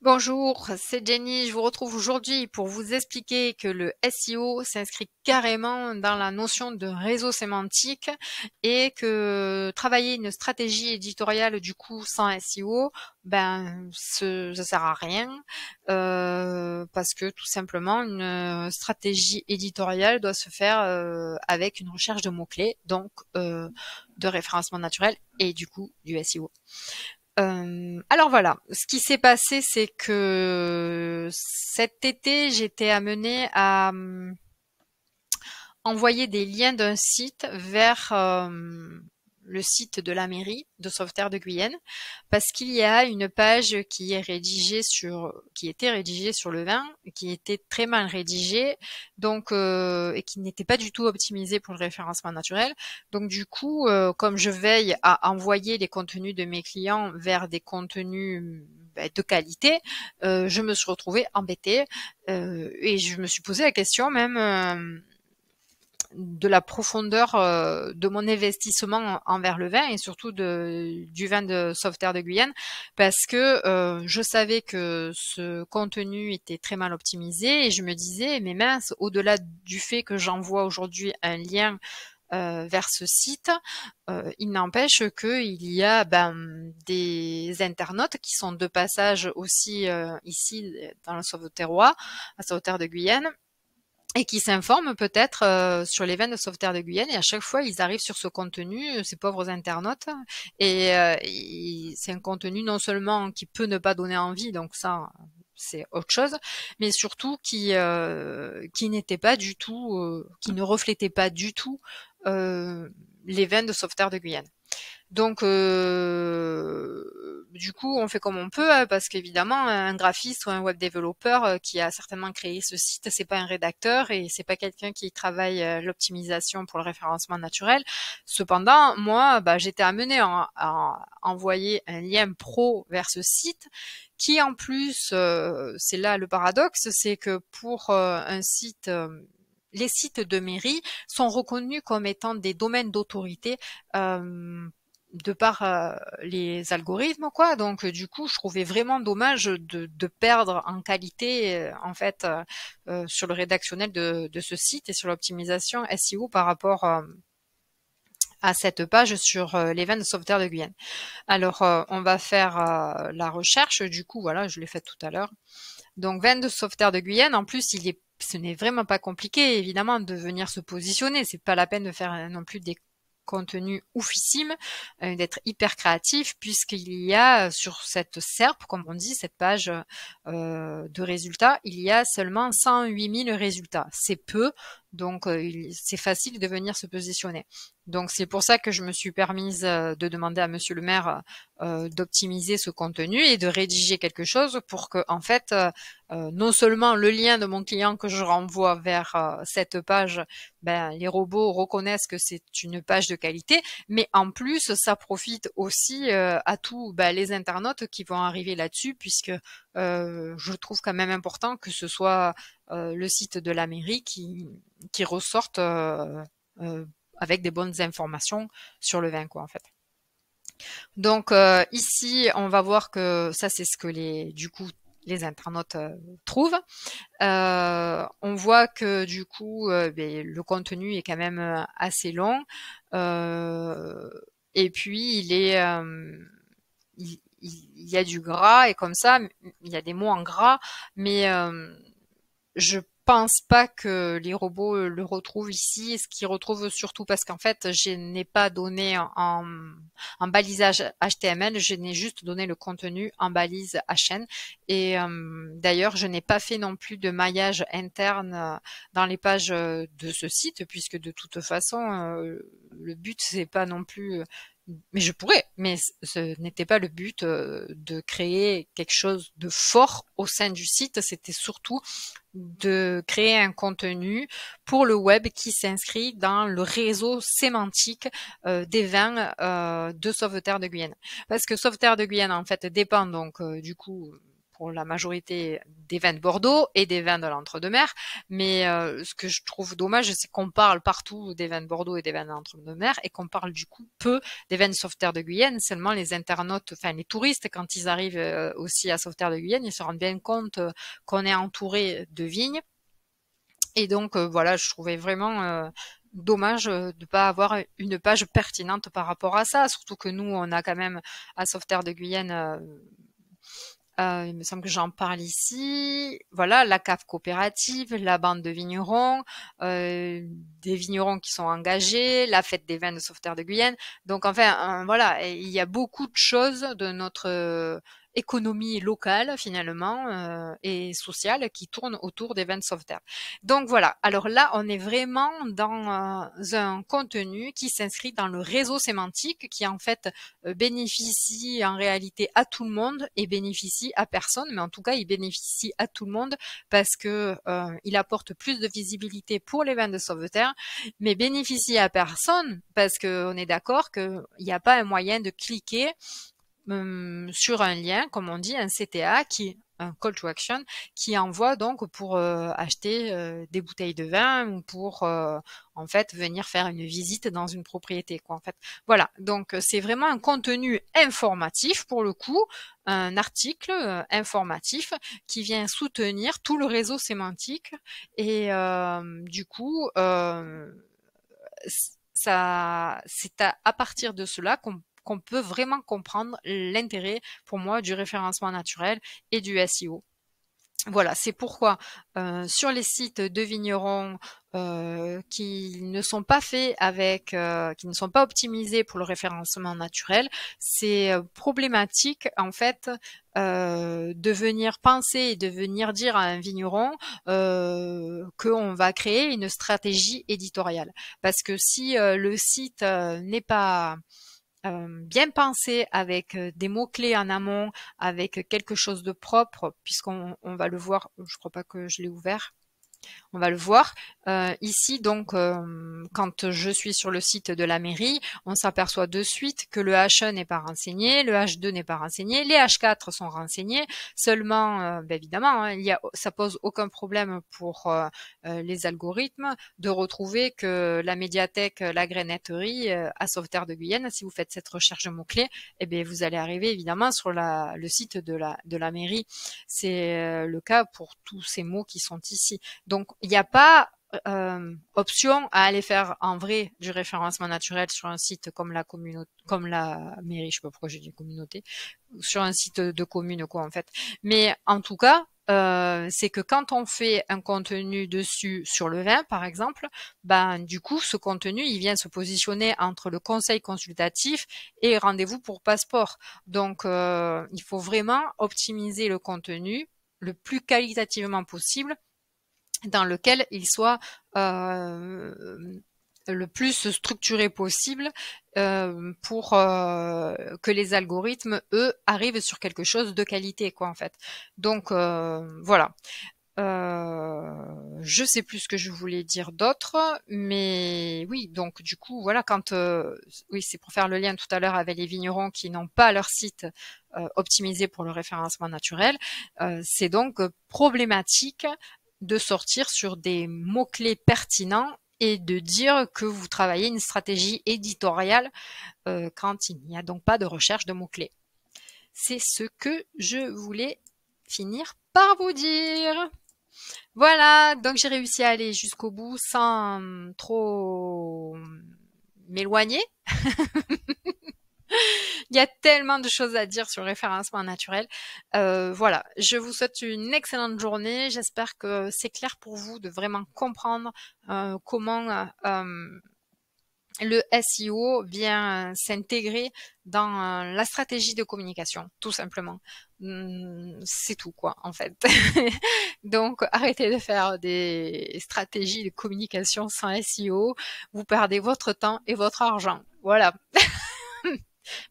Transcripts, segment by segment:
Bonjour, c'est Jenny. Je vous retrouve aujourd'hui pour vous expliquer que le SEO s'inscrit carrément dans la notion de réseau sémantique et que travailler une stratégie éditoriale du coup sans SEO, ben ce, ça sert à rien euh, parce que tout simplement une stratégie éditoriale doit se faire euh, avec une recherche de mots clés, donc euh, de référencement naturel et du coup du SEO. Euh, alors voilà, ce qui s'est passé, c'est que euh, cet été, j'étais amenée à hum, envoyer des liens d'un site vers euh, le site de la mairie de Sauveterre de Guyenne, parce qu'il y a une page qui est rédigée sur, qui était rédigée sur le vin, qui était très mal rédigée, donc euh, et qui n'était pas du tout optimisée pour le référencement naturel. Donc du coup, euh, comme je veille à envoyer les contenus de mes clients vers des contenus ben, de qualité, euh, je me suis retrouvée embêtée et je me suis posé la question même de la profondeur euh, de mon investissement envers le vin et surtout de, du vin de Sauveterre de Guyane parce que euh, je savais que ce contenu était très mal optimisé et je me disais mais mince au-delà du fait que j'envoie aujourd'hui un lien euh, vers ce site, il n'empêche qu'il y a ben, des internautes qui sont de passage aussi ici dans le Sauveterrois, à Sauveterre de Guyane, et qui s'informent peut-être euh, sur les veines de software de Guyane. Et à chaque fois, ils arrivent sur ce contenu, euh, ces pauvres internautes. Et, euh, c'est un contenu non seulement qui peut ne pas donner envie, donc ça, c'est autre chose, mais surtout qui qui n'était pas du tout, qui ne reflétait pas du tout les veines de software de Guyane. Donc, euh, du coup, on fait comme on peut hein, parce qu'évidemment, un graphiste ou un web développeur euh, qui a certainement créé ce site, c'est pas un rédacteur et c'est pas quelqu'un qui travaille euh, l'optimisation pour le référencement naturel. Cependant, moi, bah, j'étais amenée à, envoyer un lien pro vers ce site qui, en plus, c'est là le paradoxe, c'est que pour un site les sites de mairie sont reconnus comme étant des domaines d'autorité euh, de par euh, les algorithmes quoi donc du coup je trouvais vraiment dommage de, perdre en qualité euh, en fait euh, sur le rédactionnel de, ce site et sur l'optimisation SEO par rapport à cette page sur les de sauveteur de Guyane. Alors on va faire la recherche du coup voilà je l'ai fait tout à l'heure. Donc de sauveteurs de Guyane en plus il est ce n'est vraiment pas compliqué évidemment de venir se positionner, c'est pas la peine de faire non plus des contenu oufissime, euh, d'être hyper créatif, puisqu'il y a euh, sur cette SERP, comme on dit, cette page euh, de résultats, il y a seulement 108 000 résultats. C'est peu, donc euh, c'est facile de venir se positionner. Donc c'est pour ça que je me suis permise euh, de demander à Monsieur le maire euh, d'optimiser ce contenu et de rédiger quelque chose pour que en fait non seulement le lien de mon client que je renvoie vers cette page, ben, les robots reconnaissent que c'est une page de qualité, mais en plus ça profite aussi à tous ben, les internautes qui vont arriver là-dessus puisque je trouve quand même important que ce soit euh, le site de la mairie qui, qui ressortent euh, euh, avec des bonnes informations sur le vin, quoi, en fait. Donc ici, on va voir que ça, c'est ce que les du coup les internautes trouvent. on voit que du coup, ben, le contenu est quand même assez long. et puis il est il, il, y a du gras et comme ça, il y a des mots en gras, mais je pense pas que les robots euh, le retrouvent ici, ce qu'ils retrouvent surtout parce qu'en fait, je n'ai pas donné en, balisage HTML, je n'ai juste donné le contenu en balise HN. Et euh, d'ailleurs, je n'ai pas fait non plus de maillage interne euh, dans les pages de ce site, puisque de toute façon, le but c'est pas non plus mais je pourrais, mais ce n'était pas le but euh, de créer quelque chose de fort au sein du site, c'était surtout de créer un contenu pour le web qui s'inscrit dans le réseau sémantique euh, des vins euh, de Sauveterre de Guyane. Parce que Sauveterre de Guyane, en fait, dépend donc du coup pour la majorité des vins de Bordeaux et des vins de l'entre-deux-mer. Mais euh, ce que je trouve dommage, c'est qu'on parle partout des vins de Bordeaux et des vins de l'entre-deux-mer et qu'on parle du coup peu des vins de Sauveterre de Guyenne. Seulement les internautes, enfin les touristes, quand ils arrivent euh, aussi à Sauveterre de Guyenne, ils se rendent bien compte euh, qu'on est entouré de vignes. Et donc voilà, je trouvais vraiment dommage de pas avoir une page pertinente par rapport à ça, surtout que nous, on a quand même à Sauveterre de Guyenne euh, il me semble que j'en parle ici. Voilà, la cave coopérative, la bande de vignerons, euh, des vignerons qui sont engagés, la fête des vins de sauveteurs de Guyenne. Donc enfin, euh, voilà, il y a beaucoup de choses de notre économie locale finalement euh, et sociale qui tourne autour des vins de Donc voilà, alors là on est vraiment dans euh, un contenu qui s'inscrit dans le réseau sémantique qui en fait euh, bénéficie en réalité à tout le monde et bénéficie à personne, mais en tout cas il bénéficie à tout le monde parce que il apporte plus de visibilité pour les vins de sauveterre, mais bénéficie à personne parce qu'on est d'accord qu'il n'y a pas un moyen de cliquer Hum, sur un lien, comme on dit, un CTA qui un call to action qui envoie donc pour euh, acheter euh, des bouteilles de vin ou pour euh, en fait venir faire une visite dans une propriété quoi en fait voilà donc c'est vraiment un contenu informatif pour le coup un article informatif qui vient soutenir tout le réseau sémantique et du coup ça c'est à, partir de cela qu'on qu'on peut vraiment comprendre l'intérêt pour moi du référencement naturel et du SEO. Voilà, c'est pourquoi euh, sur les sites de vignerons euh, qui ne sont pas faits avec, euh, qui ne sont pas optimisés pour le référencement naturel, c'est problématique en fait de venir penser et de venir dire à un vigneron qu'on va créer une stratégie éditoriale. Parce que si le site n'est pas bien pensé avec des mots-clés en amont, avec quelque chose de propre, puisqu'on va le voir, je crois pas que je l'ai ouvert on va le voir. Euh, ici, donc, euh, quand je suis sur le site de la mairie, on s'aperçoit de suite que le H1 n'est pas renseigné, le H2 n'est pas renseigné, les H4 sont renseignés. Seulement, euh, ben, évidemment, hein, il ça pose aucun problème pour les algorithmes de retrouver que la médiathèque, la grenetterie à Sauveterre de Guyenne, si vous faites cette recherche mot-clé, eh bien, vous allez arriver évidemment sur la, le site de la, de la mairie. C'est le cas pour tous ces mots qui sont ici. Donc, il n'y a pas euh, option à aller faire en vrai du référencement naturel sur un site comme la comme la mairie, je ne sais pas pourquoi j'ai dit communauté, sur un site de commune quoi en fait. Mais en tout cas, euh, c'est que quand on fait un contenu dessus sur le vin, par exemple, ben du coup, ce contenu, il vient se positionner entre le conseil consultatif et rendez-vous pour passeport. Donc, euh, il faut vraiment optimiser le contenu le plus qualitativement possible dans lequel il soit euh, le plus structuré possible euh, pour euh, que les algorithmes, eux, arrivent sur quelque chose de qualité, quoi, en fait. Donc, voilà. je sais plus ce que je voulais dire d'autre, mais oui, donc du coup, voilà, quand oui, c'est pour faire le lien tout à l'heure avec les vignerons qui n'ont pas leur site optimisé pour le référencement naturel, c'est donc problématique de sortir sur des mots-clés pertinents et de dire que vous travaillez une stratégie éditoriale euh, quand il n'y a donc pas de recherche de mots-clés. C'est ce que je voulais finir par vous dire. Voilà, donc j'ai réussi à aller jusqu'au bout sans trop m'éloigner. Il y a tellement de choses à dire sur référencement naturel. Euh, voilà, je vous souhaite une excellente journée. J'espère que c'est clair pour vous de vraiment comprendre euh, comment euh, le SEO vient s'intégrer dans la stratégie de communication, tout simplement. Hum, c'est tout, quoi, en fait. Donc, arrêtez de faire des stratégies de communication sans SEO. Vous perdez votre temps et votre argent. Voilà.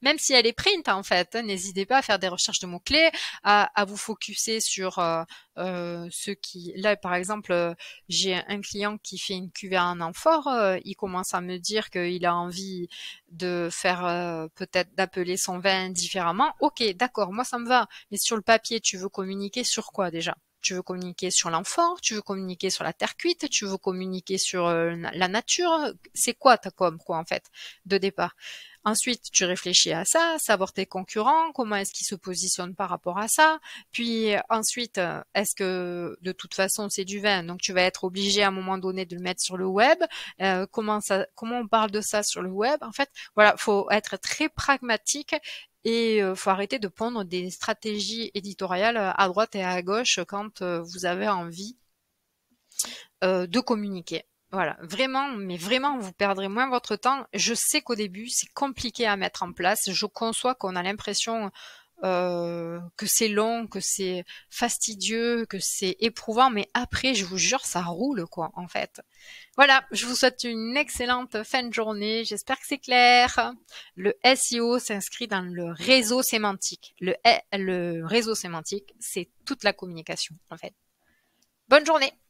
même si elle est print hein, en fait. Hein, n'hésitez pas à faire des recherches de mots-clés, à, vous focuser sur euh, euh ceux qui... Là, par exemple, euh, j'ai un client qui fait une cuvée à amphore, euh, il commence à me dire qu'il a envie de faire peut-être d'appeler son vin différemment. Ok, d'accord, moi ça me va, mais sur le papier, tu veux communiquer sur quoi déjà tu veux communiquer sur l'amphore tu veux communiquer sur la terre cuite, tu veux communiquer sur la nature, c'est quoi ta com quoi en fait de départ Ensuite, tu réfléchis à ça, savoir tes concurrents, comment est-ce qu'ils se positionnent par rapport à ça. Puis euh, ensuite, euh, est-ce que de toute façon c'est du vin, donc tu vas être obligé à un moment donné de le mettre sur le web. Euh, comment ça, comment on parle de ça sur le web En fait, voilà, faut être très pragmatique et faut arrêter de pondre des stratégies éditoriales à droite et à gauche quand vous avez envie de communiquer. Voilà, vraiment, mais vraiment, vous perdrez moins votre temps. Je sais qu'au début, c'est compliqué à mettre en place. Je conçois qu'on a l'impression euh, que c'est long, que c'est fastidieux, que c'est éprouvant, mais après, je vous jure, ça roule, quoi, en fait. Voilà, je vous souhaite une excellente fin de journée. J'espère que c'est clair. Le SEO s'inscrit dans le réseau sémantique. Le, eh, le réseau sémantique, c'est toute la communication, en fait. Bonne journée